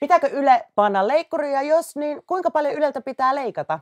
Pitääkö Yle panna leikkuria, jos niin, kuinka paljon Yleltä pitää leikata?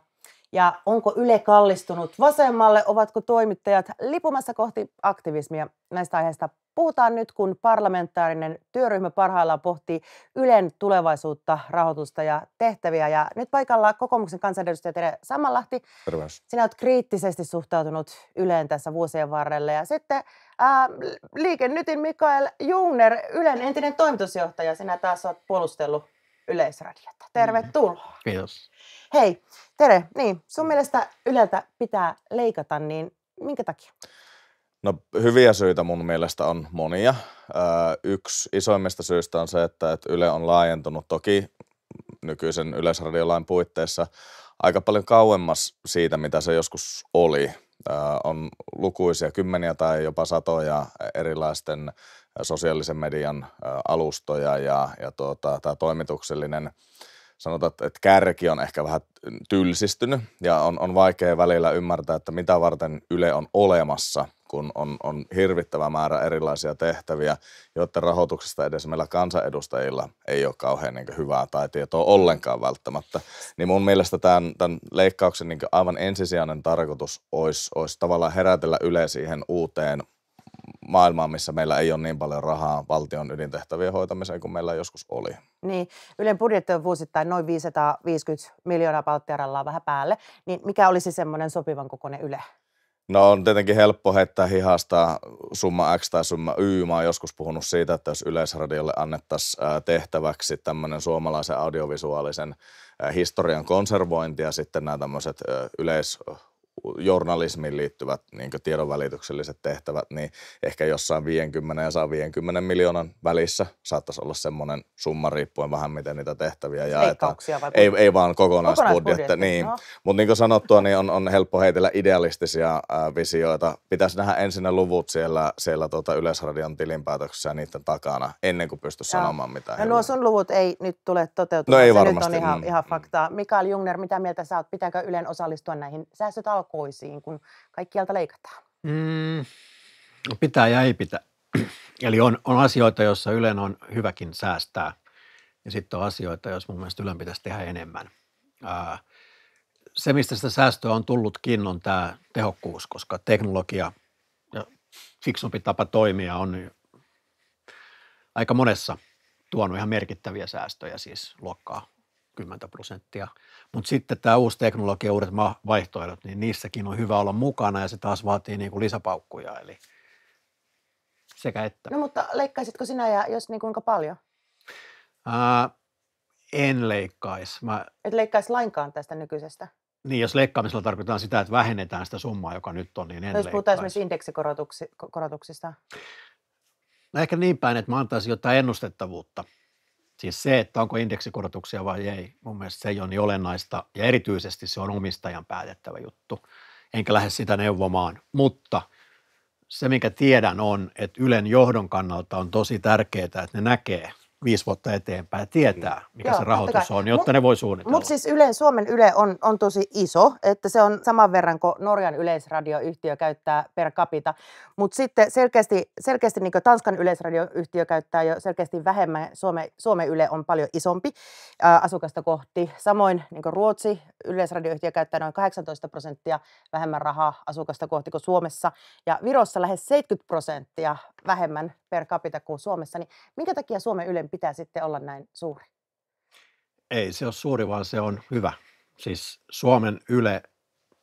ja onko Yle kallistunut vasemmalle, ovatko toimittajat lipumassa kohti aktivismia. Näistä aiheista puhutaan nyt, kun parlamentaarinen työryhmä parhaillaan pohtii Ylen tulevaisuutta, rahoitusta ja tehtäviä. Ja nyt paikalla kokoomuksen kansanedustaja Tere Samanlahti. Terveys. Sinä olet kriittisesti suhtautunut Yleen tässä vuosien varrella. Ja sitten ää, liikennytin Mikael Jungner, Ylen entinen toimitusjohtaja. Sinä taas olet puolustellut Yleisradiota. Mm-hmm. Tervetuloa. Kiitos. Hei, Tere, niin sun mm. mielestä Yleltä pitää leikata, niin minkä takia? No hyviä syitä mun mielestä on monia. Öö, yksi isoimmista syistä on se, että, et Yle on laajentunut toki nykyisen yleisradiolain puitteissa aika paljon kauemmas siitä, mitä se joskus oli. Öö, on lukuisia kymmeniä tai jopa satoja erilaisten sosiaalisen median alustoja ja, ja tuota, tämä toimituksellinen – sanotaan, että kärki on ehkä vähän tylsistynyt ja on, on vaikea välillä ymmärtää, että mitä varten Yle on olemassa, kun on, on hirvittävä määrä erilaisia tehtäviä, joiden rahoituksesta edes meillä kansanedustajilla ei ole kauhean niin hyvää tai tietoa ollenkaan välttämättä. Niin mun mielestä tämän, tämän leikkauksen niin aivan ensisijainen tarkoitus olisi, olisi tavallaan herätellä Yle siihen uuteen maailmaan, missä meillä ei ole niin paljon rahaa valtion ydintehtävien hoitamiseen kuin meillä joskus oli. Niin, Ylen budjetti on vuosittain noin 550 miljoonaa palttiarallaa vähän päälle, niin mikä olisi semmoinen sopivan kokoinen Yle? No on tietenkin helppo heittää hihasta summa X tai summa Y. Mä oon joskus puhunut siitä, että jos Yleisradiolle annettaisiin tehtäväksi tämmöinen suomalaisen audiovisuaalisen historian konservointi ja sitten nämä tämmöiset yleis journalismiin liittyvät niin tiedonvälitykselliset tehtävät, niin ehkä jossain 50 ja 150 miljoonan välissä saattaisi olla semmoinen summa riippuen vähän, miten niitä tehtäviä siis jaetaan. ei, ei vaan kokonaisbudjetti. Niin. No. Mutta niin kuin sanottua, niin on, on helppo heitellä idealistisia ää, visioita. Pitäisi nähdä ensin ne luvut siellä, siellä tuota Yleisradion tilinpäätöksessä ja niiden takana, ennen kuin pystyisi sanomaan mitään. No nuo sun luvut ei nyt tule toteutumaan. No ei Se varmasti. nyt on ihan, mm. ihan mm. faktaa. Mikael Jungner, mitä mieltä sä oot? Pitääkö Ylen osallistua näihin säästötalkoihin? pakoisiin, kun kaikkialta leikataan? Mm, no pitää ja ei pitää. Eli on, on asioita, joissa Ylen on hyväkin säästää ja sitten on asioita, jos mun mielestä Ylen pitäisi tehdä enemmän. Ää, se, mistä sitä säästöä on tullutkin, on tämä tehokkuus, koska teknologia ja fiksumpi tapa toimia on aika monessa tuonut ihan merkittäviä säästöjä, siis luokkaa 20 prosenttia. Mutta sitten tämä uusi teknologia, uudet vaihtoehdot, niin niissäkin on hyvä olla mukana ja se taas vaatii niin kuin lisäpaukkuja. Eli sekä että. No mutta leikkaisitko sinä ja jos niin kuinka paljon? Ää, en leikkaisi. Mä... Et leikkaisi lainkaan tästä nykyisestä? Niin, jos leikkaamisella tarkoitetaan sitä, että vähennetään sitä summaa, joka nyt on, niin en no, Jos puhutaan esimerkiksi indeksikorotuksista? No ehkä niin päin, että mä antaisin jotain ennustettavuutta. Siis se, että onko indeksikorotuksia vai ei, mun mielestä se ei ole niin olennaista ja erityisesti se on omistajan päätettävä juttu. Enkä lähde sitä neuvomaan, mutta se, mikä tiedän on, että Ylen johdon kannalta on tosi tärkeää, että ne näkee – viisi vuotta eteenpäin tietää, niin. mikä Joo, se rahoitus on, jotta mut, ne voi suunnitella. Mutta siis Ylen, Suomen Yle on, on tosi iso, että se on saman verran kuin Norjan yleisradioyhtiö käyttää per capita, mutta sitten selkeästi, selkeästi niin Tanskan yleisradioyhtiö käyttää jo selkeästi vähemmän, Suome, Suomen Yle on paljon isompi ää, asukasta kohti. Samoin niin Ruotsi yleisradioyhtiö käyttää noin 18 prosenttia vähemmän rahaa asukasta kohti kuin Suomessa ja Virossa lähes 70 prosenttia vähemmän per capita kuin Suomessa, niin minkä takia Suomen Yle sen pitää sitten olla näin suuri? Ei se ole suuri, vaan se on hyvä. Siis Suomen Yle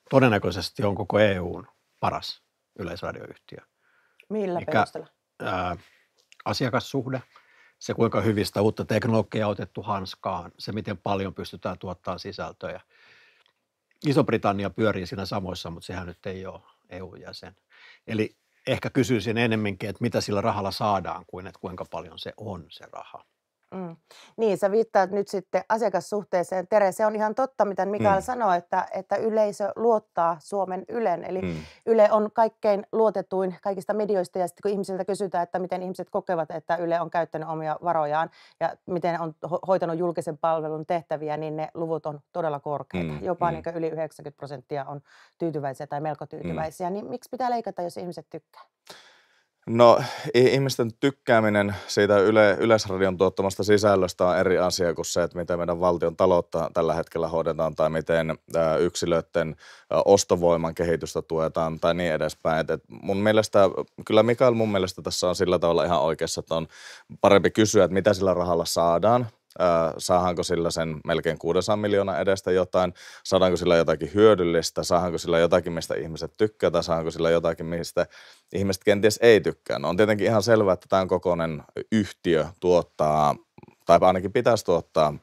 todennäköisesti on koko EUn paras yleisradioyhtiö. Millä Mikä, perusteella? Ää, asiakassuhde, se kuinka hyvistä uutta teknologiaa otettu hanskaan, se miten paljon pystytään tuottamaan sisältöjä. Iso-Britannia pyörii siinä samoissa, mutta sehän nyt ei ole EU-jäsen. Eli ehkä kysyisin enemminkin, että mitä sillä rahalla saadaan kuin, että kuinka paljon se on se raha. Mm. Niin, sä viittaat nyt sitten asiakassuhteeseen. Tere, se on ihan totta, mitä Mikael mm. sanoi, että, että yleisö luottaa Suomen Ylen. Eli mm. Yle on kaikkein luotetuin kaikista medioista, ja sitten kun ihmisiltä kysytään, että miten ihmiset kokevat, että Yle on käyttänyt omia varojaan ja miten on hoitanut julkisen palvelun tehtäviä, niin ne luvut on todella korkeita. Mm. Jopa mm. Niin yli 90 prosenttia on tyytyväisiä tai melko mm. tyytyväisiä. Mm. Niin miksi pitää leikata, jos ihmiset tykkää? No ihmisten tykkääminen siitä yle, Yleisradion tuottamasta sisällöstä on eri asia kuin se, että miten meidän valtion taloutta tällä hetkellä hoidetaan tai miten ä, yksilöiden ä, ostovoiman kehitystä tuetaan tai niin edespäin. Et, et mun mielestä, kyllä Mikael mun mielestä tässä on sillä tavalla ihan oikeassa, että on parempi kysyä, että mitä sillä rahalla saadaan saadaanko sillä sen melkein 600 miljoonaa edestä jotain, saadaanko sillä jotakin hyödyllistä, saahanko sillä jotakin, mistä ihmiset tykkää, tai saadaanko sillä jotakin, mistä ihmiset kenties ei tykkää. No on tietenkin ihan selvää, että tämän kokoinen yhtiö tuottaa, tai ainakin pitäisi tuottaa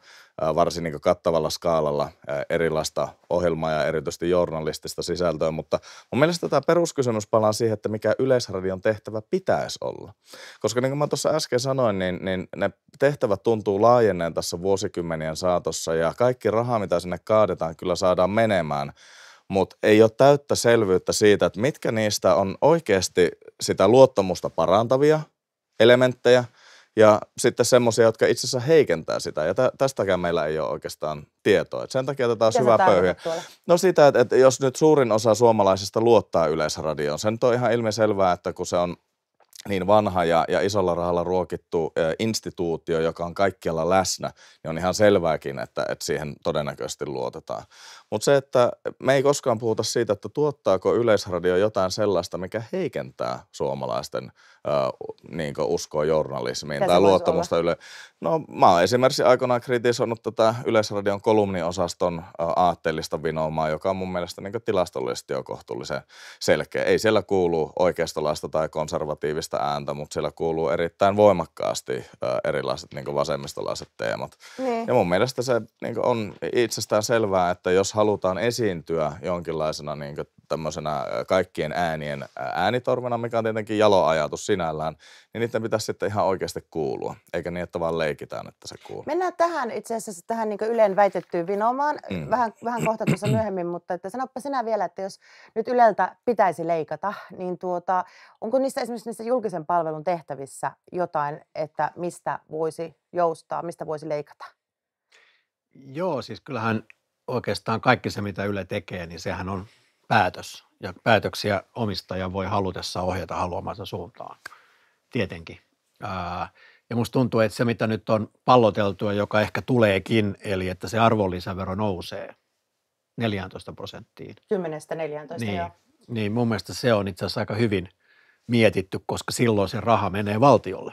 varsin niin kattavalla skaalalla erilaista ohjelmaa ja erityisesti journalistista sisältöä, mutta mun mielestä tämä peruskysymys palaa siihen, että mikä Yleisradion tehtävä pitäisi olla. Koska niin kuin mä tuossa äsken sanoin, niin, niin ne tehtävät tuntuu laajenneen tässä vuosikymmenien saatossa ja kaikki raha, mitä sinne kaadetaan, kyllä saadaan menemään mutta ei ole täyttä selvyyttä siitä, että mitkä niistä on oikeasti sitä luottamusta parantavia elementtejä – ja sitten semmoisia, jotka itse asiassa heikentää sitä. Ja tästäkään meillä ei ole oikeastaan tietoa. Et sen takia tätä on hyvä pöyhiä. No sitä, että, että jos nyt suurin osa suomalaisista luottaa Yleisradioon, sen on ihan ilmiselvää, että kun se on niin vanha ja, ja isolla rahalla ruokittu ä, instituutio, joka on kaikkialla läsnä, niin on ihan selvääkin, että, että siihen todennäköisesti luotetaan. Mutta se, että me ei koskaan puhuta siitä, että tuottaako Yleisradio jotain sellaista, mikä heikentää suomalaisten äh, niin uskoa journalismiin Tätä tai luottamusta Yle. No mä oon esimerkiksi aikoinaan kritisoinut tätä Yleisradion kolumniosaston äh, aatteellista vinoumaa, joka on mun mielestä niin tilastollisesti jo kohtuullisen selkeä. Ei siellä kuulu oikeistolaista tai konservatiivista ääntä, mutta siellä kuuluu erittäin voimakkaasti äh, erilaiset niin vasemmistolaiset teemat. Niin. Ja mun mielestä se niin on itsestään selvää, että jos halutaan esiintyä jonkinlaisena niin tämmöisenä kaikkien äänien äänitorvena, mikä on tietenkin jaloajatus sinällään, niin niiden pitäisi sitten ihan oikeasti kuulua, eikä niin, että vaan leikitään, että se kuuluu. Mennään tähän itse asiassa tähän niin Ylen väitettyyn vinomaan, mm. vähän, vähän kohta tuossa myöhemmin, mutta että sanoppa sinä vielä, että jos nyt Yleltä pitäisi leikata, niin tuota, onko niissä esimerkiksi niissä julkisen palvelun tehtävissä jotain, että mistä voisi joustaa, mistä voisi leikata? Joo, siis kyllähän oikeastaan kaikki se, mitä Yle tekee, niin sehän on päätös. Ja päätöksiä omistaja voi halutessa ohjata haluamansa suuntaan, tietenkin. ja musta tuntuu, että se mitä nyt on ja joka ehkä tuleekin, eli että se arvonlisävero nousee 14 prosenttiin. 10-14, niin, joo. Niin mun mielestä se on itse asiassa aika hyvin mietitty, koska silloin se raha menee valtiolle.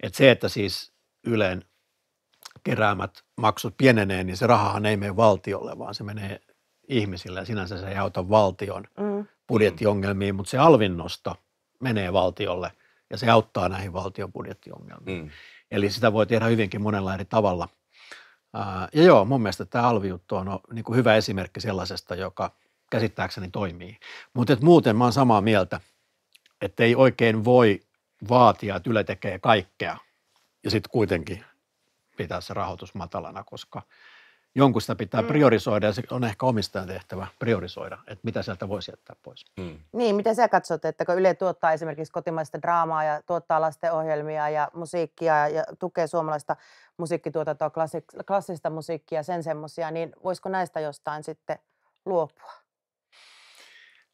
Et se, että siis Ylen keräämät maksut pienenee, niin se rahahan ei mene valtiolle, vaan se menee ihmisille. Sinänsä se ei auta valtion mm. mm. budjettiongelmiin, mutta se alvinnosto menee valtiolle ja se auttaa näihin valtion budjettiongelmiin. Mm. Eli sitä voi tehdä hyvinkin monella eri tavalla. Ja joo, mun mielestä tämä alviuttu on niin kuin hyvä esimerkki sellaisesta, joka käsittääkseni toimii. Mutta muuten mä oon samaa mieltä, että ei oikein voi vaatia, että Yle tekee kaikkea ja sitten kuitenkin pitää se rahoitus matalana, koska jonkun sitä pitää mm. priorisoida ja se on ehkä omistajan tehtävä priorisoida, että mitä sieltä voisi jättää pois. Mm. Niin, mitä sä katsot, että kun Yle tuottaa esimerkiksi kotimaista draamaa ja tuottaa lastenohjelmia ja musiikkia ja tukee suomalaista musiikkituotantoa, klassik- klassista musiikkia, sen semmoisia, niin voisiko näistä jostain sitten luopua?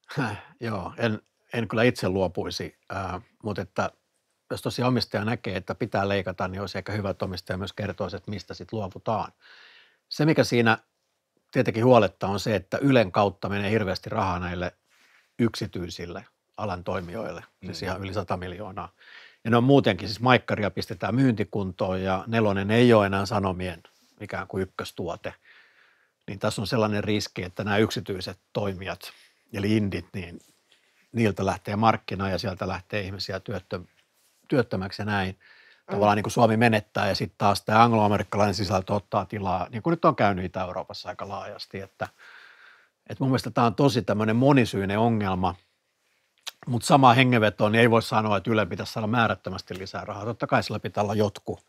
Häh, joo, en, en kyllä itse luopuisi, äh, mutta että – jos tosiaan omistaja näkee, että pitää leikata, niin olisi ehkä hyvä, että omistaja myös kertoisi, että mistä sitten luovutaan. Se, mikä siinä tietenkin huolettaa, on se, että Ylen kautta menee hirveästi rahaa näille yksityisille alan toimijoille, siis mm. ihan yli 100 miljoonaa. Ja ne on muutenkin, siis maikkaria pistetään myyntikuntoon ja nelonen ei ole enää sanomien ikään kuin ykköstuote. Niin tässä on sellainen riski, että nämä yksityiset toimijat, eli indit, niin niiltä lähtee markkina ja sieltä lähtee ihmisiä työttö, työttömäksi ja näin. Mm. Tavallaan niin kuin Suomi menettää ja sitten taas tämä angloamerikkalainen sisältö ottaa tilaa, niin kuin nyt on käynyt Itä-Euroopassa aika laajasti. Että, että mun mielestä tämä on tosi tämmöinen monisyinen ongelma, mutta sama hengenveto niin ei voi sanoa, että Yle pitäisi saada määrättömästi lisää rahaa. Totta kai sillä pitää olla jotkut,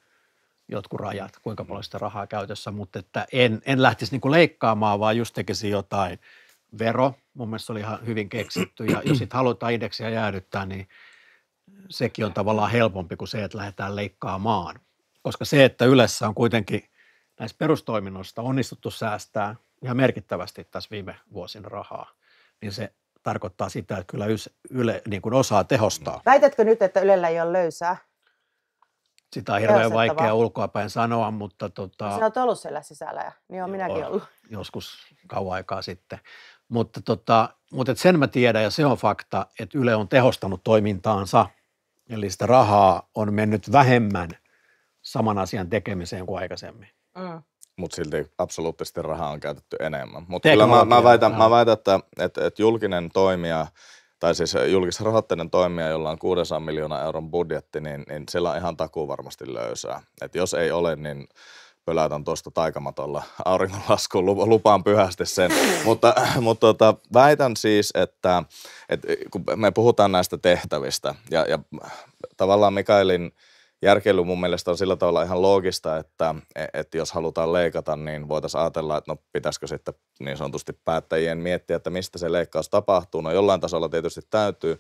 jotkut rajat, kuinka paljon sitä rahaa käytössä, mutta että en, en lähtisi niin kuin leikkaamaan, vaan just tekisi jotain – vero, mun mielestä oli ihan hyvin keksitty, ja jos sitten halutaan indeksiä jäädyttää, niin sekin on tavallaan helpompi kuin se, että lähdetään leikkaamaan. Koska se, että yleensä on kuitenkin näistä perustoiminnoista onnistuttu säästää ihan merkittävästi tässä viime vuosina rahaa, niin se tarkoittaa sitä, että kyllä Yle niin kuin osaa tehostaa. Mm. Väitätkö nyt, että Ylellä ei ole löysää? Sitä on hirveän vaikea ulkoapäin sanoa, mutta... Tota, Sinä olet ollut siellä sisällä, niin on minäkin ollut. Joskus kauan aikaa sitten. Mutta, tota, mutta sen mä tiedän ja se on fakta, että Yle on tehostanut toimintaansa – Eli sitä rahaa on mennyt vähemmän saman asian tekemiseen kuin aikaisemmin. Mm. Mutta silti absoluuttisesti rahaa on käytetty enemmän. Mutta kyllä mä, mä, väitän, no. mä väitän, että, että, että julkinen toimija, tai siis julkisrahoitteinen toimija, jolla on 600 miljoonaa euron budjetti, niin, niin sillä on ihan takuu varmasti löysää. Et jos ei ole, niin pölätän tuosta taikamatolla auringonlaskuun, lupaan pyhästi sen. mutta mutta tota, väitän siis, että, että kun me puhutaan näistä tehtävistä ja, ja tavallaan Mikaelin järkeily mun mielestä on sillä tavalla ihan loogista, että, e, että jos halutaan leikata, niin voitaisiin ajatella, että no pitäisikö sitten niin sanotusti päättäjien miettiä, että mistä se leikkaus tapahtuu. No jollain tasolla tietysti täytyy,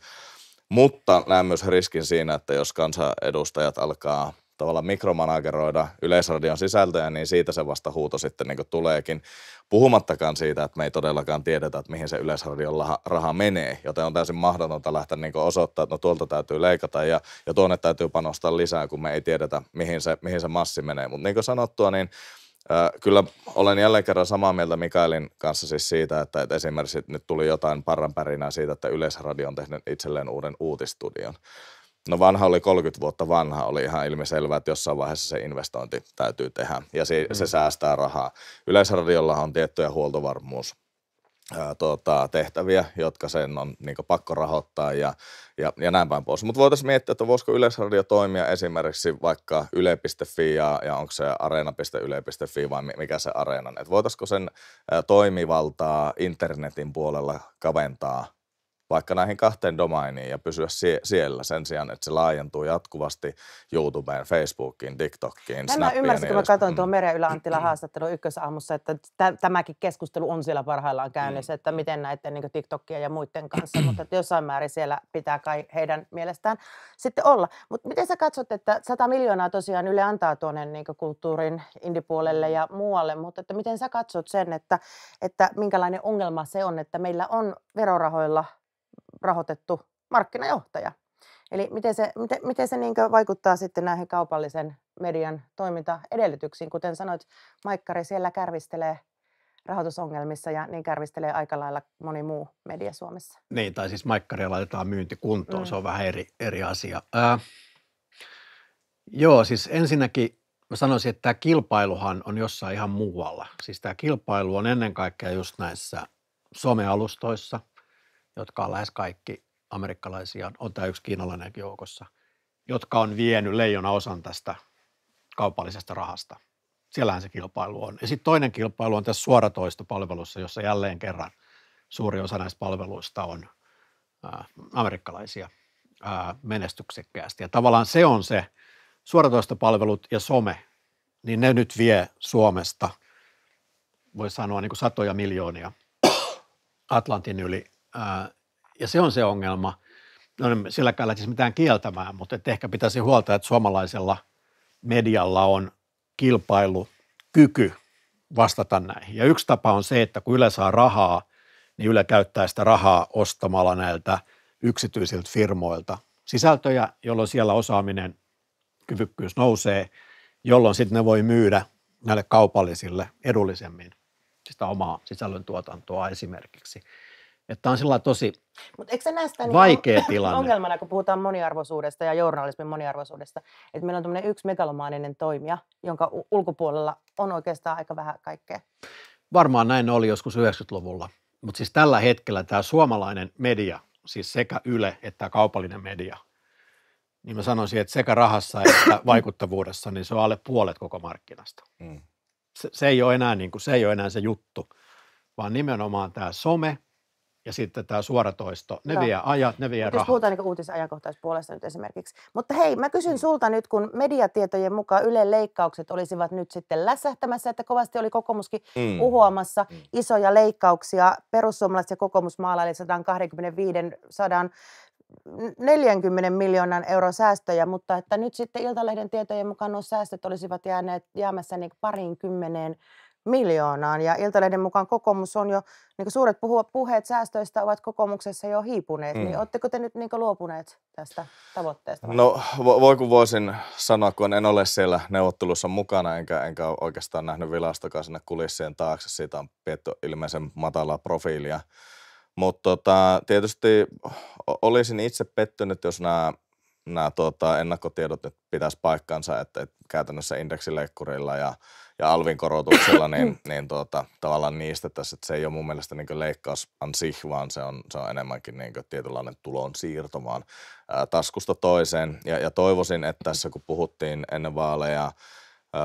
mutta näen myös riskin siinä, että jos kansanedustajat alkaa tavallaan mikromanageroida Yleisradion sisältöjä, niin siitä se vasta huuto sitten niin tuleekin. Puhumattakaan siitä, että me ei todellakaan tiedetä, että mihin se Yleisradion raha menee, joten on täysin mahdotonta lähteä niin osoittamaan, että no tuolta täytyy leikata ja, ja tuonne täytyy panostaa lisää, kun me ei tiedetä, mihin se, mihin se massi menee. Mutta niin kuin sanottua, niin Kyllä olen jälleen kerran samaa mieltä Mikaelin kanssa siis siitä, että, että esimerkiksi nyt tuli jotain parran pärinää siitä, että Yleisradio on tehnyt itselleen uuden uutistudion. No vanha oli 30 vuotta vanha, oli ihan ilmiselvää, että jossain vaiheessa se investointi täytyy tehdä ja se, mm. se säästää rahaa. Yleisradiolla on tiettyjä huoltovarmuus Tuota, tehtäviä, jotka sen on niin pakko rahoittaa ja, ja, ja näin päin pois. Mutta voitaisiin miettiä, että voisiko Yleisradio toimia esimerkiksi vaikka yle.fi ja, ja onko se areena.yle.fi vai mikä se areena. voitaisiko sen toimivaltaa internetin puolella kaventaa vaikka näihin kahteen domainiin ja pysyä sie- siellä sen sijaan, että se laajentuu jatkuvasti YouTubeen, Facebookiin, TikTokiin, Tämä ymmärsin, kun mä katsoin mm. tuon Merja ylä anttila mm. haastattelun ykkösaamussa, että tämäkin keskustelu on siellä parhaillaan käynnissä, mm. että miten näiden niin TikTokia ja muiden kanssa, mutta että jossain määrin siellä pitää kai heidän mielestään sitten olla. Mutta miten sä katsot, että 100 miljoonaa tosiaan Yle antaa tuonne niin kulttuurin indipuolelle ja muualle, mutta että miten sä katsot sen, että, että minkälainen ongelma se on, että meillä on verorahoilla – rahoitettu markkinajohtaja. Eli miten se, miten, miten se niin vaikuttaa sitten näihin kaupallisen median toimintaedellytyksiin? Kuten sanoit, Maikkari siellä kärvistelee rahoitusongelmissa ja niin kärvistelee aika lailla moni muu media Suomessa. Niin, tai siis maikkaria laitetaan myyntikuntoon, mm. se on vähän eri, eri asia. Ää, joo, siis ensinnäkin mä sanoisin, että tämä kilpailuhan on jossain ihan muualla. Siis tämä kilpailu on ennen kaikkea just näissä somealustoissa – jotka on lähes kaikki amerikkalaisia, on tämä yksi kiinalainenkin joukossa, jotka on vienyt leijona osan tästä kaupallisesta rahasta. Siellähän se kilpailu on. Ja sitten toinen kilpailu on tässä suoratoistopalvelussa, jossa jälleen kerran suuri osa näistä palveluista on ää, amerikkalaisia ää, menestyksekkäästi. Ja tavallaan se on se suoratoistopalvelut ja some, niin ne nyt vie Suomesta, voi sanoa niin kuin satoja miljoonia Atlantin yli ja se on se ongelma. No niin silläkään lähtisi siis mitään kieltämään, mutta et ehkä pitäisi huolta, että suomalaisella medialla on kilpailukyky vastata näihin. Ja yksi tapa on se, että kun Yle saa rahaa, niin Yle käyttää sitä rahaa ostamalla näiltä yksityisiltä firmoilta sisältöjä, jolloin siellä osaaminen, kyvykkyys nousee, jolloin sitten ne voi myydä näille kaupallisille edullisemmin sitä omaa sisällöntuotantoa esimerkiksi. Että on sillä tosi Mut eikö näe sitä niinku vaikea niin tilanne. ongelmana, kun puhutaan moniarvoisuudesta ja journalismin moniarvoisuudesta, että meillä on tämmöinen yksi megalomaaninen toimija, jonka ulkopuolella on oikeastaan aika vähän kaikkea. Varmaan näin oli joskus 90-luvulla, mutta siis tällä hetkellä tämä suomalainen media, siis sekä Yle että kaupallinen media, niin mä sanoisin, että sekä rahassa että vaikuttavuudessa, niin se on alle puolet koko markkinasta. Mm. Se, se, ei ole enää, niin kuin, se ei ole enää se juttu, vaan nimenomaan tämä some – ja sitten tämä suoratoisto. Ne Joo. vie ajat, ne vie rahat. Jos puhutaan niin uutisajankohtaispuolesta nyt esimerkiksi. Mutta hei, mä kysyn sulta nyt, kun mediatietojen mukaan Ylen leikkaukset olisivat nyt sitten lässähtämässä, että kovasti oli kokoomuskin mm. uhoamassa mm. isoja leikkauksia. Perussuomalaiset ja kokoomus maalaili 125, 140 miljoonan euron säästöjä, mutta että nyt sitten Iltalehden tietojen mukaan nuo säästöt olisivat jääneet, jäämässä niin parin kymmeneen miljoonaan. Ja Iltalehden mukaan kokoomus on jo, niin suuret puheet säästöistä ovat kokoomuksessa jo hiipuneet. Niin mm. Niin oletteko te nyt niin luopuneet tästä tavoitteesta? No vo- voi kun voisin sanoa, kun en ole siellä neuvottelussa mukana, enkä, enkä oikeastaan nähnyt vilastakaan sinne kulissien taakse. Siitä on pidetty ilmeisen matalaa profiilia. Mutta tota, tietysti olisin itse pettynyt, jos nämä nämä tuota, ennakkotiedot nyt pitäisi paikkansa, että, että käytännössä indeksileikkurilla ja ja Alvin korotuksella, niin, mm. niin tuota, tavallaan niistä tässä, että se ei ole mun mielestä niin leikkaus ansih, vaan se on, se on enemmänkin niin tietynlainen tulon siirtomaan taskusta toiseen. Ja, ja toivoisin, että mm. tässä kun puhuttiin ennen vaaleja,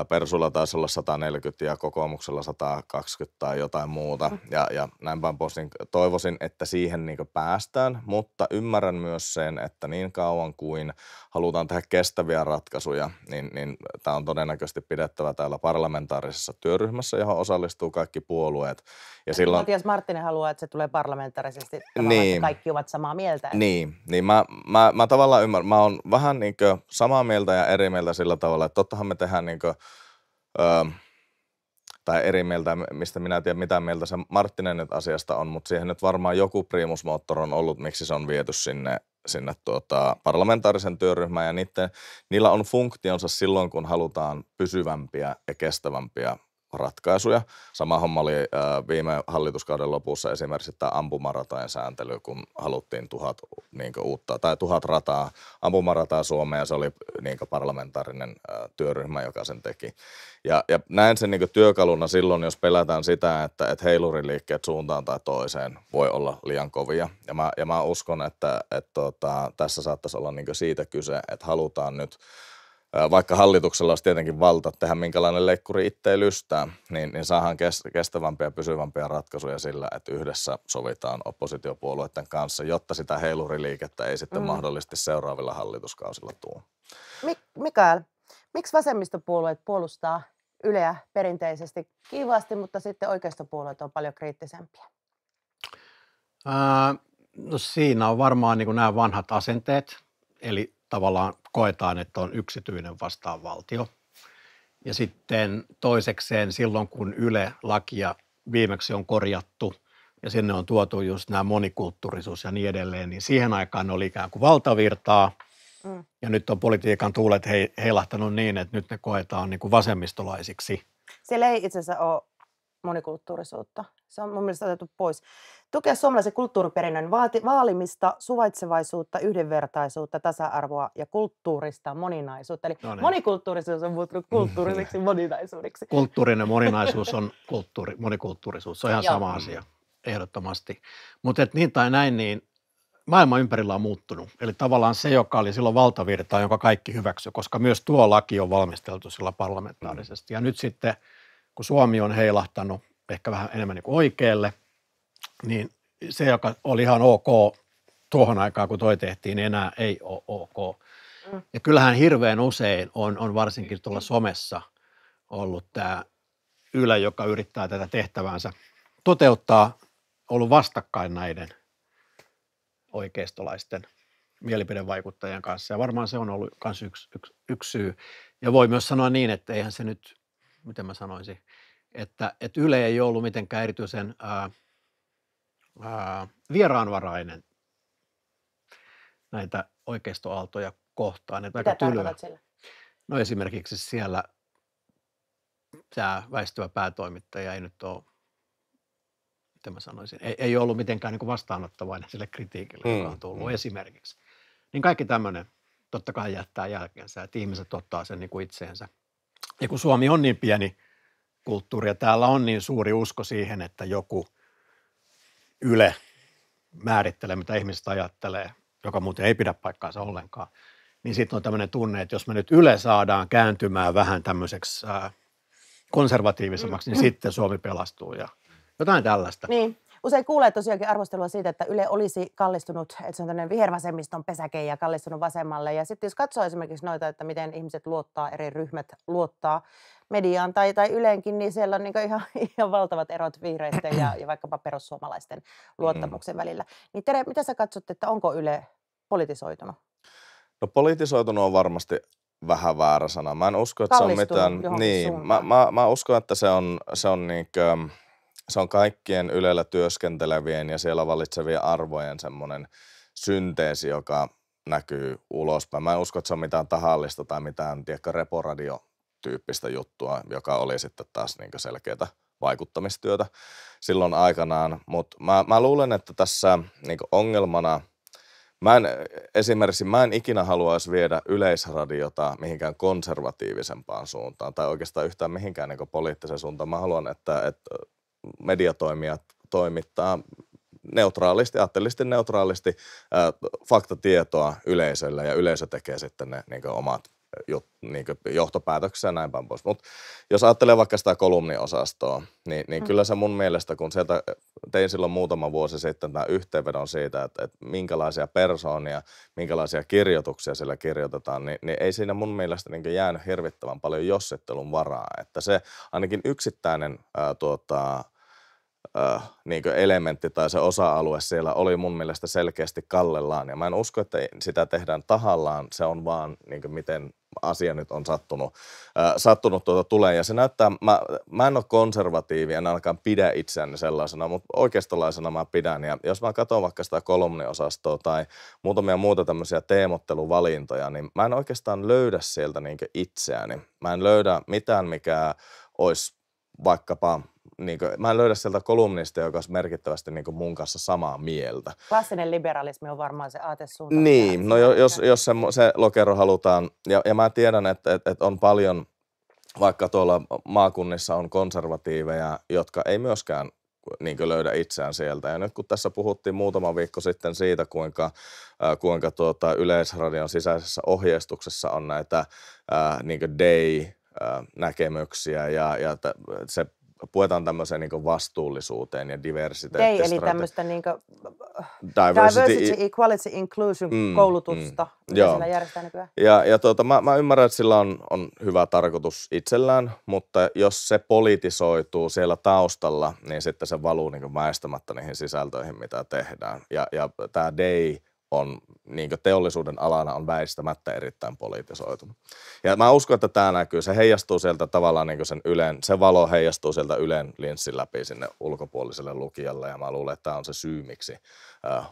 Persulla taisi olla 140 ja kokoomuksella 120 tai jotain muuta mm. ja, ja näin päin pois, niin toivoisin, että siihen niin päästään, mutta ymmärrän myös sen, että niin kauan kuin halutaan tehdä kestäviä ratkaisuja, niin, niin tämä on todennäköisesti pidettävä täällä parlamentaarisessa työryhmässä, johon osallistuu kaikki puolueet ja silloin... Matias Marttinen haluaa, että se tulee parlamentaarisesti, niin. että kaikki ovat samaa mieltä. Niin, niin mä, mä, mä tavallaan ymmärrän, mä oon vähän niin samaa mieltä ja eri mieltä sillä tavalla, että tottahan me tehdään niin kuin, ö, öö, tai eri mieltä, mistä minä tiedän, mitä mieltä se Marttinen nyt asiasta on, mutta siihen nyt varmaan joku primusmoottor on ollut, miksi se on viety sinne, sinne tuota, parlamentaarisen työryhmään ja niiden, niillä on funktionsa silloin, kun halutaan pysyvämpiä ja kestävämpiä ratkaisuja. Sama homma oli äh, viime hallituskauden lopussa esimerkiksi tämä ampumaratojen sääntely, kun haluttiin tuhat niin uutta tai tuhat rataa, ampumarataa Suomeen ja se oli niin parlamentaarinen äh, työryhmä, joka sen teki. Ja, ja näen sen niin työkaluna silloin, jos pelätään sitä, että, että heiluriliikkeet suuntaan tai toiseen voi olla liian kovia. Ja mä, ja mä uskon, että, että, että tota, tässä saattaisi olla niin siitä kyse, että halutaan nyt – vaikka hallituksella olisi tietenkin valta tähän, minkälainen leikkuri itse lystää, niin, niin saadaan kestävämpiä ja pysyvämpiä ratkaisuja sillä, että yhdessä sovitaan oppositiopuolueiden kanssa, jotta sitä heiluriliikettä ei sitten mm. mahdollisesti seuraavilla hallituskausilla tule. Mik- Mikael, miksi vasemmistopuolueet puolustaa Yleä perinteisesti kiivaasti, mutta sitten oikeistopuolueet on paljon kriittisempiä? Ää, no siinä on varmaan niin nämä vanhat asenteet, eli tavallaan koetaan, että on yksityinen vastaan valtio. Ja sitten toisekseen silloin, kun Yle-lakia viimeksi on korjattu ja sinne on tuotu just nämä monikulttuurisuus ja niin edelleen, niin siihen aikaan oli ikään kuin valtavirtaa. Mm. Ja nyt on politiikan tuulet heilahtanut niin, että nyt ne koetaan niin kuin vasemmistolaisiksi. Siellä ei itse asiassa ole monikulttuurisuutta. Se on mun mielestä otettu pois tukea suomalaisen kulttuuriperinnön vaati- vaalimista, suvaitsevaisuutta, yhdenvertaisuutta, tasa-arvoa ja kulttuurista moninaisuutta. Eli no niin. monikulttuurisuus on muuttunut mm. kulttuuriseksi moninaisuudeksi. Kulttuurinen moninaisuus on kulttuuri, monikulttuurisuus, se on ihan Joo. sama asia ehdottomasti. Mutta niin tai näin, niin maailma ympärillä on muuttunut. Eli tavallaan se, joka oli silloin valtavirta, jonka kaikki hyväksyi, koska myös tuo laki on valmisteltu sillä parlamentaarisesti. Mm. Ja nyt sitten, kun Suomi on heilahtanut ehkä vähän enemmän niin kuin oikealle – niin se, joka oli ihan ok tuohon aikaan, kun toi tehtiin, niin enää ei ole ok. Mm. Ja kyllähän hirveän usein on, on varsinkin tuolla niin. somessa ollut tämä ylä, joka yrittää tätä tehtäväänsä toteuttaa, ollut vastakkain näiden oikeistolaisten mielipidevaikuttajien kanssa. Ja varmaan se on ollut myös yksi, yksi, yksi syy. Ja voi myös sanoa niin, että eihän se nyt, miten mä sanoisin, että, että Yle ei ollut mitenkään erityisen ää, – ää, vieraanvarainen näitä oikeistoaaltoja kohtaan. Että Mitä tarkoitat Sillä? No esimerkiksi siellä tämä väistyvä päätoimittaja ei nyt ole, miten mä sanoisin, ei, ei ollut mitenkään niin vastaanottavainen sille kritiikille, mm. joka on tullut mm. esimerkiksi. Niin kaikki tämmöinen totta kai jättää jälkeensä, että ihmiset ottaa sen niin kuin itseensä. Ja kun Suomi on niin pieni kulttuuri ja täällä on niin suuri usko siihen, että joku – Yle määrittelee, mitä ihmiset ajattelee, joka muuten ei pidä paikkaansa ollenkaan, niin sitten on tämmöinen tunne, että jos me nyt Yle saadaan kääntymään vähän tämmöiseksi äh, konservatiivisemmaksi, niin sitten Suomi pelastuu ja jotain tällaista. Niin. Usein kuulee tosiaankin arvostelua siitä, että Yle olisi kallistunut, että se on tämmöinen vihervasemmiston pesäke ja kallistunut vasemmalle. Ja sitten jos katsoo esimerkiksi noita, että miten ihmiset luottaa, eri ryhmät luottaa mediaan tai, tai yleenkin niin siellä on niin ihan, ihan valtavat erot vihreiden ja, ja vaikkapa perussuomalaisten niin. luottamuksen mm. välillä. Niin Tere, mitä sä katsot, että onko Yle politisoitunut? No politisoitunut on varmasti vähän väärä sana. Mä en usko, että se on mitään... Niin, mä, mä, mä uskon, että se on, se on kuin, se on kaikkien Ylellä työskentelevien ja siellä valitsevien arvojen semmoinen synteesi, joka näkyy ulospäin. Mä en usko, että se on mitään tahallista tai mitään, tiedätkö, reporadio tyyppistä juttua, joka oli sitten taas niin selkeää vaikuttamistyötä silloin aikanaan. Mutta mä, mä luulen, että tässä niin ongelmana, mä en, esimerkiksi mä en ikinä haluaisi viedä yleisradiota mihinkään konservatiivisempaan suuntaan tai oikeastaan yhtään mihinkään niin poliittiseen suuntaan. Mä haluan, että, että mediatoimijat toimittaa neutraalisti, aatteellisesti neutraalisti äh, faktatietoa yleisölle ja yleisö tekee sitten ne niin omat jut, niin johtopäätöksiä ja näin päin pois. Mutta jos ajattelee vaikka sitä kolumniosastoa, niin, niin mm. kyllä se mun mielestä, kun sieltä tein silloin muutama vuosi sitten tämän yhteenvedon siitä, että, että minkälaisia persoonia, minkälaisia kirjoituksia siellä kirjoitetaan, niin, niin ei siinä mun mielestä niin jäänyt hirvittävän paljon jossittelun varaa. Että se ainakin yksittäinen ää, tuota, äh, niin elementti tai se osa-alue siellä oli mun mielestä selkeästi kallellaan. Ja mä en usko, että sitä tehdään tahallaan, se on vaan niin miten asia nyt on sattunut, äh, sattunut tuota tulee. Ja se näyttää, mä, mä en ole konservatiivi, en ainakaan pidä itseäni sellaisena, mutta oikeistolaisena mä pidän. Ja jos mä katson vaikka sitä kolumniosastoa tai muutamia muuta tämmöisiä teemotteluvalintoja, niin mä en oikeastaan löydä sieltä niinkö itseäni. Mä en löydä mitään, mikä olisi vaikkapa niin kuin, mä en löydä sieltä kolumnista, joka olisi merkittävästi niin kuin mun kanssa samaa mieltä. Klassinen liberalismi on varmaan se aatesuunta. Niin, no jos, jos se, se lokero halutaan, ja, ja mä tiedän, että, että, että on paljon, vaikka tuolla maakunnissa on konservatiiveja, jotka ei myöskään niin kuin löydä itseään sieltä. Ja nyt kun tässä puhuttiin muutama viikko sitten siitä, kuinka, äh, kuinka tuota, Yleisradion sisäisessä ohjeistuksessa on näitä äh, niin day, näkemyksiä ja, ja se puetaan tämmöiseen niin vastuullisuuteen ja diversiteettiin. Ei, eli tämmöistä niin diversity, diversity, equality, inclusion mm, koulutusta, mm, mitä joo. siellä järjestetään nykyään. Ja, ja tuota, mä, mä ymmärrän, että sillä on, on hyvä tarkoitus itsellään, mutta jos se politisoituu siellä taustalla, niin sitten se valuu niin väistämättä niihin sisältöihin, mitä tehdään. Ja, ja tämä day on niin teollisuuden alana on väistämättä erittäin politisoitunut. Ja mä uskon, että tämä näkyy. Se heijastuu sieltä tavallaan niin sen Ylen, se valo heijastuu sieltä Ylen linssin läpi sinne ulkopuoliselle lukijalle. Ja mä luulen, että tämä on se syy, miksi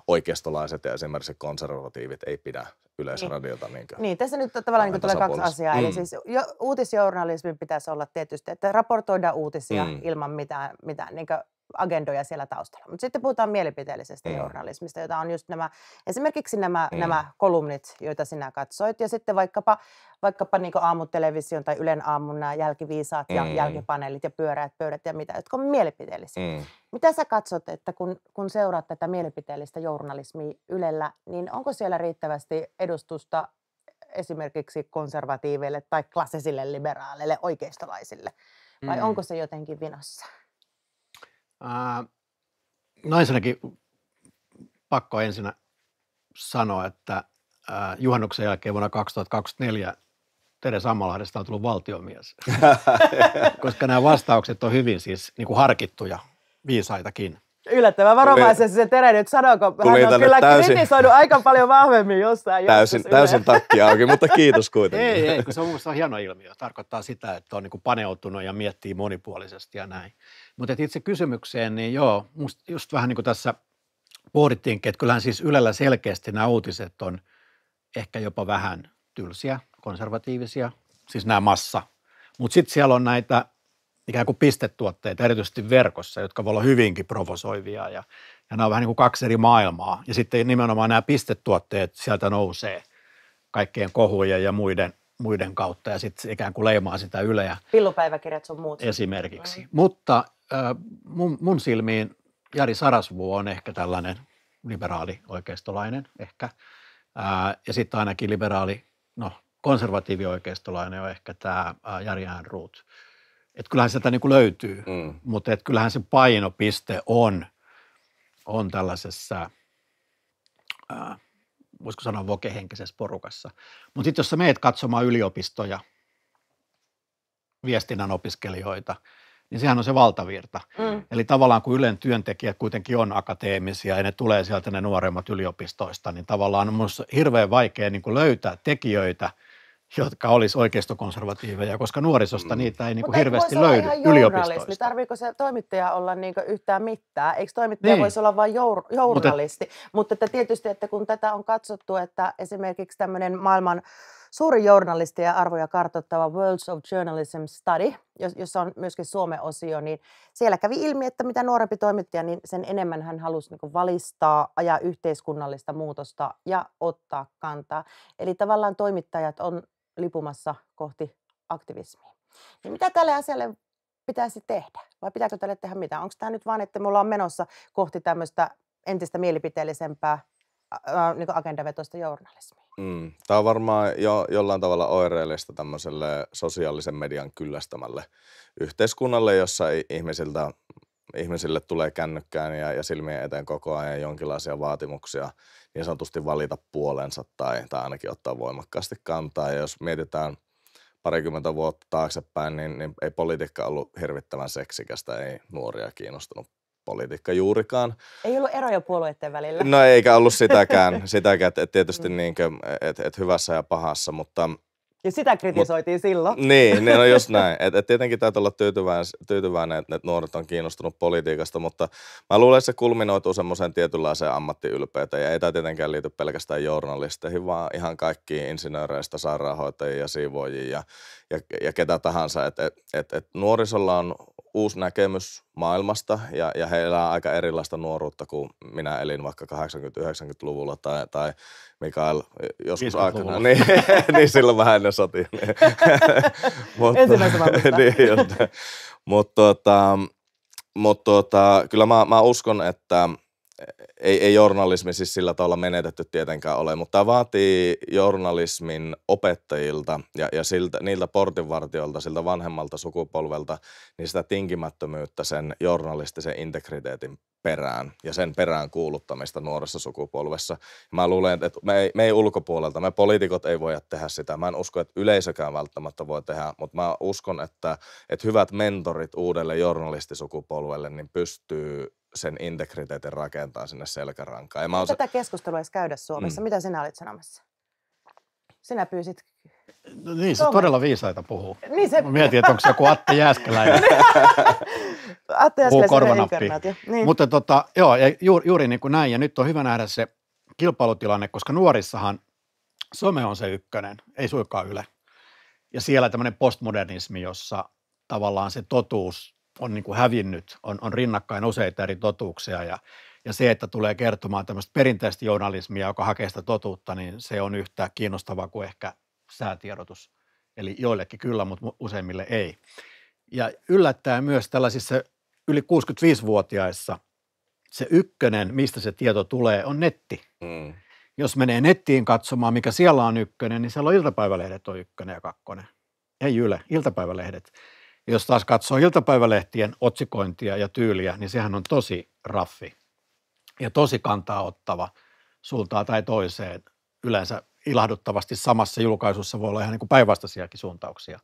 oikeistolaiset ja esimerkiksi konservatiivit ei pidä yleisradiota. Niin, niin, niin tässä nyt tavallaan niin tulee kaksi asiaa. Mm. Eli siis jo, uutisjournalismin pitäisi olla tietysti, että raportoidaan uutisia mm. ilman mitään, mitään niin agendoja siellä taustalla. Mutta sitten puhutaan mielipiteellisestä Ei. Niin. journalismista, jota on just nämä, esimerkiksi nämä, niin. nämä kolumnit, joita sinä katsoit, ja sitten vaikkapa, vaikkapa niin aamutelevision tai Ylen aamun nämä jälkiviisaat Ei. ja niin. jälkipaneelit ja pyöräät pöydät ja mitä, jotka on mielipiteellisiä. Ei. Mitä sä katsot, että kun, kun seuraat tätä mielipiteellistä journalismia Ylellä, niin onko siellä riittävästi edustusta esimerkiksi konservatiiveille tai klassisille liberaaleille, oikeistolaisille? Vai mm. onko se jotenkin vinossa? no ensinnäkin pakko ensin sanoa, että juhannuksen jälkeen vuonna 2024 Tere Sammalahdesta on tullut valtiomies, koska nämä vastaukset on hyvin siis niin kuin harkittuja, viisaitakin yllättävän varovaisesti se terehdyt, sanoiko. Hän on kyllä täysin, kritisoinut aika paljon vahvemmin jostain Täysin, täysin takki auki, mutta kiitos kuitenkin. Ei, ei, kun se on mun hieno ilmiö. Tarkoittaa sitä, että on niin paneutunut ja miettii monipuolisesti ja näin. Mutta itse kysymykseen, niin joo, musta just vähän niin kuin tässä pohdittiinkin, että kyllähän siis Ylellä selkeästi nämä uutiset on ehkä jopa vähän tylsiä, konservatiivisia, siis nämä massa. Mutta sitten siellä on näitä ikään kuin pistetuotteita, erityisesti verkossa, jotka voi olla hyvinkin provosoivia ja, ja nämä on vähän niin kuin kaksi eri maailmaa. Ja sitten nimenomaan nämä pistetuotteet sieltä nousee kaikkien kohujen ja muiden, muiden kautta ja sitten ikään kuin leimaa sitä yleä. Pillupäiväkirjat on muut. Esimerkiksi. Mm. Mutta äh, mun, mun silmiin Jari Sarasvuo on ehkä tällainen liberaali oikeistolainen ehkä. Ää, ja sitten ainakin liberaali, no konservatiivi oikeistolainen on ehkä tämä Jari Ruut että kyllähän sitä niin kuin löytyy, mm. mutta et kyllähän se painopiste on, on tällaisessa, äh, voisiko sanoa vokehenkisessä porukassa. Mutta sitten jos sä meet katsomaan yliopistoja, viestinnän opiskelijoita, niin sehän on se valtavirta. Mm. Eli tavallaan kun Ylen työntekijät kuitenkin on akateemisia ja ne tulee sieltä ne nuoremmat yliopistoista, niin tavallaan on hirveän vaikea niin kuin löytää tekijöitä – jotka olisi oikeistokonservatiiveja, koska nuorisosta mm. niitä ei niin kuin hirveästi löydy yliopistoista. Tarviiko se toimittaja olla niin kuin yhtään mittaa? Eikö toimittaja niin. voisi olla vain jour, journalisti? Mutta, Mutta että tietysti, että kun tätä on katsottu, että esimerkiksi tämmöinen maailman suuri journalisti ja arvoja kartoittava Worlds of Journalism Study, jossa on myöskin Suomen osio, niin siellä kävi ilmi, että mitä nuorempi toimittaja, niin sen enemmän hän halusi niin valistaa, ajaa yhteiskunnallista muutosta ja ottaa kantaa. Eli tavallaan toimittajat on lipumassa kohti aktivismia. Niin mitä tälle asialle pitäisi tehdä? Vai pitääkö tälle tehdä mitä? Onko tämä nyt vain, että me ollaan menossa kohti tämmöistä entistä mielipiteellisempää äh, niin agendavetoista journalismia? Mm. Tämä on varmaan jo, jollain tavalla oireellista tämmöiselle sosiaalisen median kyllästämälle yhteiskunnalle, jossa ihmisiltä, ihmisille tulee kännykkään ja, ja silmien eteen koko ajan jonkinlaisia vaatimuksia – niin sanotusti valita puolensa tai, tai ainakin ottaa voimakkaasti kantaa. Ja jos mietitään parikymmentä vuotta taaksepäin, niin, niin ei politiikka ollut hirvittävän seksikästä, ei nuoria kiinnostunut politiikka juurikaan. Ei ollut eroja puolueiden välillä. No eikä ollut sitäkään, sitäkään että et tietysti mm. niin, että et hyvässä ja pahassa, mutta – ja sitä kritisoitiin Mut, silloin. Niin, ne on niin, no just näin. Et, et tietenkin täytyy olla tyytyväinen, tyytyväinen että, nuoret on kiinnostunut politiikasta, mutta mä luulen, että se kulminoituu semmoiseen tietynlaiseen ammattiylpeyteen. Ja ei tämä tietenkään liity pelkästään journalisteihin, vaan ihan kaikkiin insinööreistä, sairaanhoitajia, siivoojia ja, ja, ja ketä tahansa. Et, et, et, et nuorisolla on uusi näkemys maailmasta ja, ja he elää aika erilaista nuoruutta kuin minä elin vaikka 80-90-luvulla tai, tai Mikael eh, joskus aikana. Niin, niin silloin vähän ennen sotiin. mutta, niin, mutta, tuota, mutta tuota, kyllä mä, mä uskon, että – ei, ei journalismi siis sillä tavalla menetetty tietenkään ole, mutta tämä vaatii journalismin opettajilta ja, ja siltä, niiltä portinvartijoilta, siltä vanhemmalta sukupolvelta, niin sitä tinkimättömyyttä sen journalistisen integriteetin perään ja sen perään kuuluttamista nuoressa sukupolvessa. Mä luulen, että me ei, me ei ulkopuolelta, me poliitikot ei voi tehdä sitä. Mä en usko, että yleisökään välttämättä voi tehdä, mutta mä uskon, että, että hyvät mentorit uudelle journalistisukupolvelle niin pystyy sen integriteetin rakentaa sinne selkärankaan. Ja mä oon... Tätä keskustelua edes käydä Suomessa. Mm. Mitä sinä olit sanomassa? Sinä pyysit... No niin, se todella viisaita puhuu. Niin se... Mä mietin, että onko se joku Atte Jääskeläinen. Atte korvanappi. niin. Mutta tota, joo, ja juuri, juuri niin kuin näin. Ja nyt on hyvä nähdä se kilpailutilanne, koska nuorissahan some on se ykkönen, ei suinkaan Yle. Ja siellä tämmöinen postmodernismi, jossa tavallaan se totuus on niin kuin hävinnyt, on, on rinnakkain useita eri totuuksia ja, ja se, että tulee kertomaan tämmöistä perinteistä journalismia, joka hakee sitä totuutta, niin se on yhtä kiinnostavaa kuin ehkä säätiedotus. Eli joillekin kyllä, mutta useimmille ei. Ja yllättäen myös tällaisissa yli 65-vuotiaissa se ykkönen, mistä se tieto tulee, on netti. Mm. Jos menee nettiin katsomaan, mikä siellä on ykkönen, niin siellä on iltapäivälehdet on ykkönen ja kakkonen. Ei Yle, iltapäivälehdet. Ja jos taas katsoo iltapäivälehtien otsikointia ja tyyliä, niin sehän on tosi raffi ja tosi kantaa ottava suuntaa tai toiseen. Yleensä ilahduttavasti samassa julkaisussa voi olla ihan niin päinvastaisiakin suuntauksia.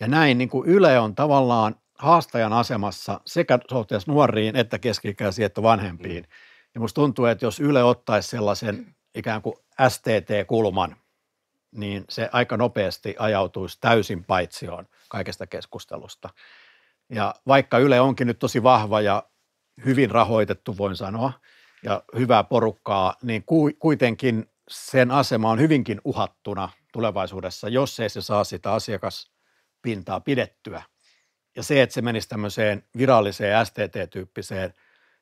Ja näin niin kuin Yle on tavallaan haastajan asemassa sekä suhteessa nuoriin että keski että vanhempiin. Mm. Ja musta tuntuu, että jos Yle ottaisi sellaisen ikään kuin STT-kulman – niin se aika nopeasti ajautuisi täysin paitsioon kaikesta keskustelusta. Ja vaikka Yle onkin nyt tosi vahva ja hyvin rahoitettu, voin sanoa, ja hyvää porukkaa, niin kuitenkin sen asema on hyvinkin uhattuna tulevaisuudessa, jos ei se saa sitä asiakaspintaa pidettyä. Ja se, että se menisi tämmöiseen viralliseen STT-tyyppiseen,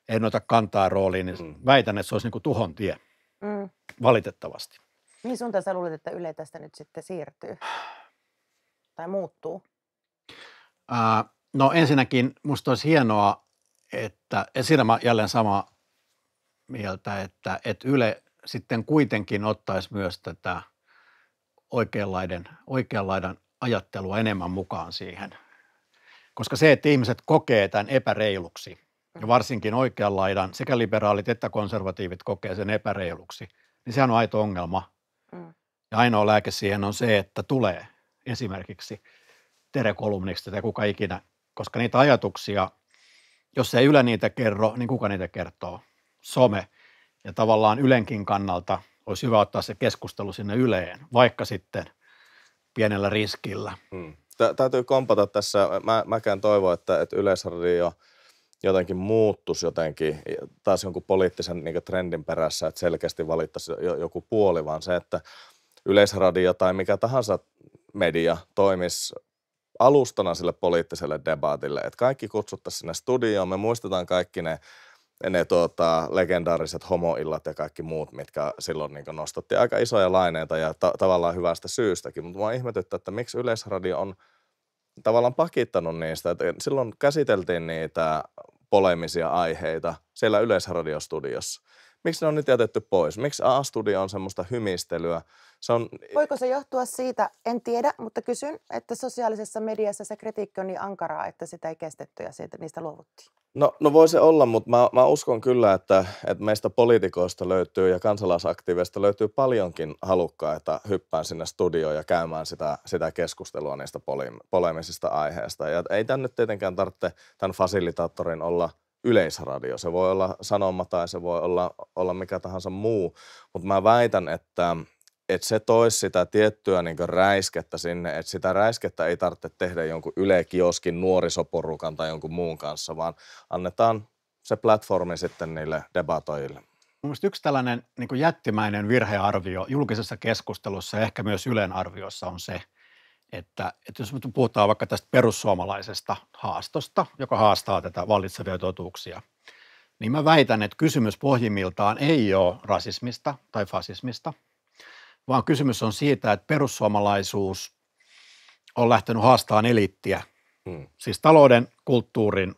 en ota kantaa rooliin, niin mm. väitän, että se olisi niin kuin tuhon tie, mm. valitettavasti. Mihin suuntaan sä luulet, että Yle tästä nyt sitten siirtyy tai muuttuu? Äh, no ensinnäkin musta olisi hienoa, että ja siinä mä jälleen sama mieltä, että, että Yle sitten kuitenkin ottaisi myös tätä oikeanlaiden, oikeanlaidan ajattelua enemmän mukaan siihen. Koska se, että ihmiset kokee tämän epäreiluksi, ja mm. varsinkin oikean laidan, sekä liberaalit että konservatiivit kokee sen epäreiluksi, niin sehän on aito ongelma Mm. Ja ainoa lääke siihen on se, että tulee esimerkiksi terekolumnista tai kuka ikinä, koska niitä ajatuksia, jos ei Yle niitä kerro, niin kuka niitä kertoo? Some. Ja tavallaan Ylenkin kannalta olisi hyvä ottaa se keskustelu sinne Yleen, vaikka sitten pienellä riskillä. Hmm. Täytyy kompata tässä. Mä, mäkään toivon, että, että Yleisradio – jotenkin muuttuisi jotenkin taas jonkun poliittisen niin trendin perässä, että selkeästi valittaisi joku puoli, vaan se, että yleisradio tai mikä tahansa media toimisi alustana sille poliittiselle debaatille, että kaikki kutsuttaisiin sinne studioon, me muistetaan kaikki ne ne tuota, legendaariset homoillat ja kaikki muut, mitkä silloin niin nostettiin aika isoja laineita ja ta- tavallaan hyvästä syystäkin. Mutta mua ihmetyttää, että miksi Yleisradio on tavallaan pakittanut niistä. Et silloin käsiteltiin niitä polemisia aiheita siellä Yleisradiostudiossa. Miksi ne on nyt jätetty pois? Miksi A-studio on semmoista hymistelyä? Se on... Voiko se johtua siitä, en tiedä, mutta kysyn, että sosiaalisessa mediassa se kritiikki on niin ankaraa, että sitä ei kestetty ja siitä, niistä luovuttiin. No, no voi se olla, mutta mä, mä uskon kyllä, että, että meistä poliitikoista löytyy ja kansalaisaktiiveista löytyy paljonkin halukkaita hyppään sinne studioon ja käymään sitä, sitä keskustelua niistä polemisista aiheista. Ja ei tämän nyt tietenkään tarvitse tämän fasilitaattorin olla yleisradio. Se voi olla sanoma tai se voi olla, olla mikä tahansa muu, mutta mä väitän, että että se toisi sitä tiettyä niin räiskettä sinne, että sitä räiskettä ei tarvitse tehdä jonkun Yle Kioskin nuorisoporukan tai jonkun muun kanssa, vaan annetaan se platformi sitten niille debatoijille. Mielestäni yksi tällainen niin jättimäinen virhearvio julkisessa keskustelussa ja ehkä myös Ylen arviossa on se, että, että jos puhutaan vaikka tästä perussuomalaisesta haastosta, joka haastaa tätä vallitsevia totuuksia, niin mä väitän, että kysymys pohjimmiltaan ei ole rasismista tai fasismista – vaan kysymys on siitä, että perussuomalaisuus on lähtenyt haastamaan eliittiä, hmm. siis talouden, kulttuurin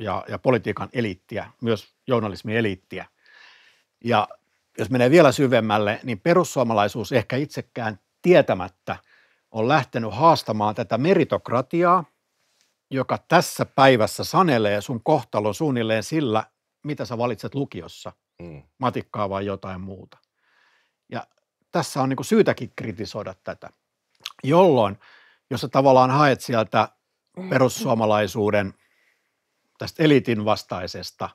ja, ja politiikan eliittiä, myös journalismin eliittiä. Ja jos menee vielä syvemmälle, niin perussuomalaisuus ehkä itsekään tietämättä on lähtenyt haastamaan tätä meritokratiaa, joka tässä päivässä sanelee sun kohtalon suunnilleen sillä, mitä sä valitset lukiossa, mm. matikkaa vai jotain muuta. Ja tässä on niin syytäkin kritisoida tätä, jolloin jos sä tavallaan haet sieltä mm. perussuomalaisuuden tästä elitin vastaisesta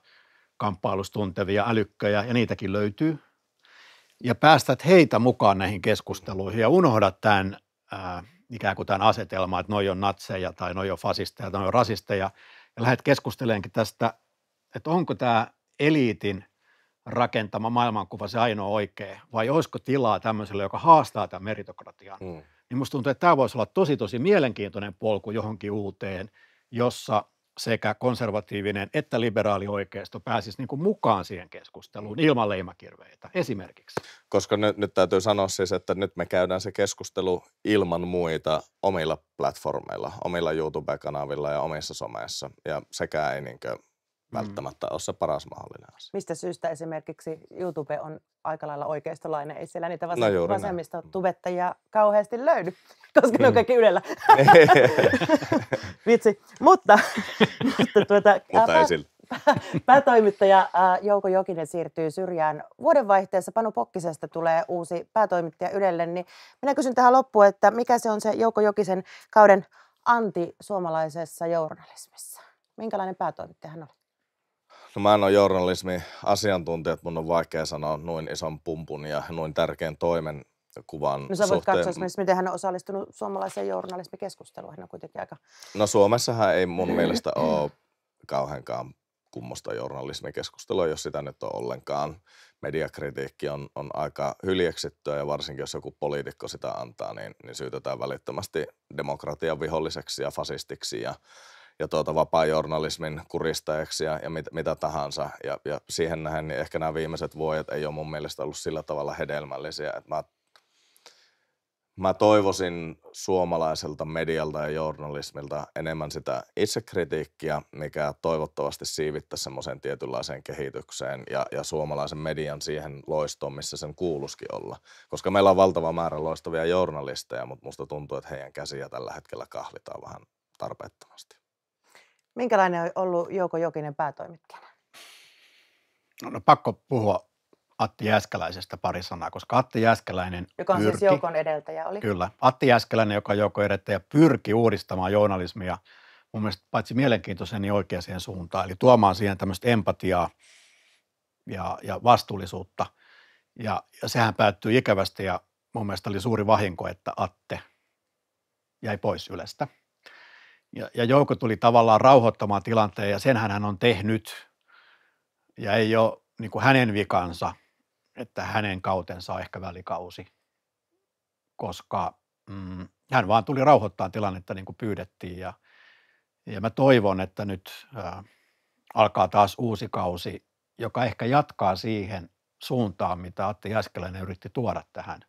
kamppailustuntevia älykköjä, ja niitäkin löytyy, ja päästät heitä mukaan näihin keskusteluihin ja unohdat tämän ää, ikään kuin tämän asetelman, että noi on natseja tai noi on fasisteja tai noi on rasisteja, ja lähdet keskusteleenkin tästä, että onko tämä eliitin rakentama maailmankuva se ainoa oikea, vai olisiko tilaa tämmöiselle, joka haastaa tämän meritokratian. Mm. Niin musta tuntuu, että tämä voisi olla tosi tosi mielenkiintoinen polku johonkin uuteen, jossa sekä konservatiivinen että liberaali oikeisto pääsisi niin kuin mukaan siihen keskusteluun ilman leimakirveitä esimerkiksi. Koska nyt, nyt täytyy sanoa siis, että nyt me käydään se keskustelu ilman muita omilla platformeilla, omilla YouTube-kanavilla ja omissa someissa. Ja sekään ei niin kuin Mm. välttämättä mm. ole se paras mahdollinen asia. Mistä syystä esimerkiksi YouTube on aika lailla oikeistolainen? Ei siellä niitä vasem- no vasemmista mm. tubettajia kauheasti löydy, koska mm. ne on mm. kaikki ylellä. Vitsi. Mutta, mutta tuota, mutta ää, pää, päätoimittaja äh, Jouko Jokinen siirtyy syrjään. Vuodenvaihteessa Panu Pokkisesta tulee uusi päätoimittaja Ylelle, niin minä kysyn tähän loppuun, että mikä se on se Jouko Jokisen kauden anti suomalaisessa journalismissa? Minkälainen päätoimittaja hän oli? No mä en ole journalismin asiantuntija, että mun on vaikea sanoa noin ison pumpun ja noin tärkeän toimen kuvan No sä voit suhteen. katsoa esimerkiksi, miten hän on osallistunut suomalaiseen journalismikeskusteluun. Hän on kuitenkin aika... No Suomessahan ei mun mielestä ole kauheankaan kummosta journalismikeskustelua, jos sitä nyt on ollenkaan. Mediakritiikki on, on aika hyljeksittyä ja varsinkin jos joku poliitikko sitä antaa, niin, niin syytetään välittömästi demokratian viholliseksi ja fasistiksi ja ja tuota vapaa journalismin kuristajaksi ja, ja mit, mitä tahansa. Ja, ja siihen nähden niin ehkä nämä viimeiset vuodet ei ole mun mielestä ollut sillä tavalla hedelmällisiä. Että mä, mä toivoisin suomalaiselta medialta ja journalismilta enemmän sitä itsekritiikkiä, mikä toivottavasti siivittäisi semmoiseen tietynlaiseen kehitykseen ja, ja suomalaisen median siihen loistoon, missä sen kuuluskin olla. Koska meillä on valtava määrä loistavia journalisteja, mutta musta tuntuu, että heidän käsiä tällä hetkellä kahvitaan vähän tarpeettomasti. Minkälainen on ollut Jouko Jokinen päätoimittajana? No, no pakko puhua Atti Jäskeläisestä pari sanaa, koska Atti Jäskeläinen Joka on siis pyrki, siis Joukon edeltäjä oli. Kyllä. Atti Jäskeläinen, joka on Joukon edeltäjä, pyrki uudistamaan journalismia mun mielestä paitsi mielenkiintoisen, niin oikeaan suuntaan. Eli tuomaan siihen tämmöistä empatiaa ja, ja vastuullisuutta. Ja, ja sehän päättyi ikävästi ja mun mielestä oli suuri vahinko, että Atte jäi pois Ylestä – ja, ja joukko tuli tavallaan rauhoittamaan tilanteen ja senhän hän on tehnyt ja ei ole niin kuin hänen vikansa, että hänen kautensa on ehkä välikausi, koska mm, hän vaan tuli rauhoittaa tilannetta niin kuin pyydettiin ja, ja mä toivon, että nyt ä, alkaa taas uusi kausi, joka ehkä jatkaa siihen suuntaan, mitä Atti Jäskeläinen yritti tuoda tähän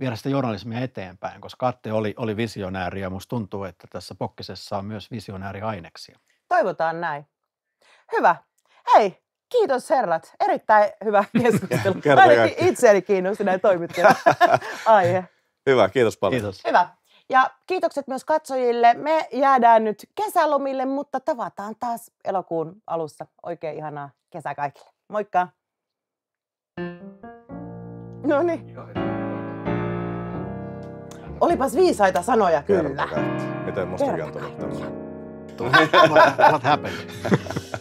viedä sitä journalismia eteenpäin, koska Atte oli, oli visionääri ja musta tuntuu, että tässä Pokkisessa on myös visionääriaineksia. Toivotaan näin. Hyvä. Hei, kiitos herrat. Erittäin hyvä keskustelu. Ainakin itseäni kiinnosti näin toimittajana aihe. Hyvä, kiitos paljon. Kiitos. Hyvä. Ja kiitokset myös katsojille. Me jäädään nyt kesälomille, mutta tavataan taas elokuun alussa. Oikein ihanaa kesää kaikille. Moikka! No niin. Olipas viisaita sanoja kyllä. Kerta kaikki. Miten musta kertoo? What happened?